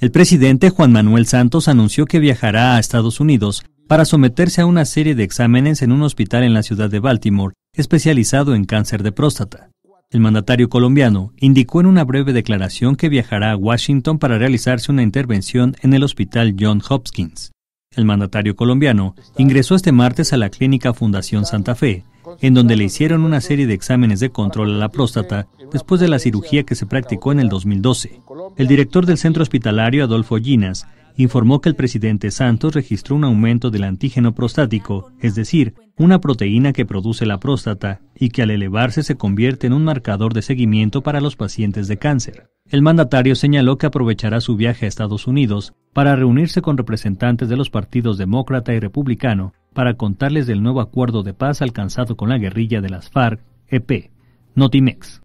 El presidente Juan Manuel Santos anunció que viajará a Estados Unidos para someterse a una serie de exámenes en un hospital en la ciudad de Baltimore especializado en cáncer de próstata. El mandatario colombiano indicó en una breve declaración que viajará a Washington para realizarse una intervención en el hospital John Hopkins. El mandatario colombiano ingresó este martes a la clínica Fundación Santa Fe, en donde le hicieron una serie de exámenes de control a la próstata después de la cirugía que se practicó en el 2012. El director del centro hospitalario, Adolfo Llinas, informó que el presidente Santos registró un aumento del antígeno prostático, es decir, una proteína que produce la próstata y que al elevarse se convierte en un marcador de seguimiento para los pacientes de cáncer. El mandatario señaló que aprovechará su viaje a Estados Unidos para reunirse con representantes de los partidos demócrata y republicano para contarles del nuevo acuerdo de paz alcanzado con la guerrilla de las FARC, EP, Notimex.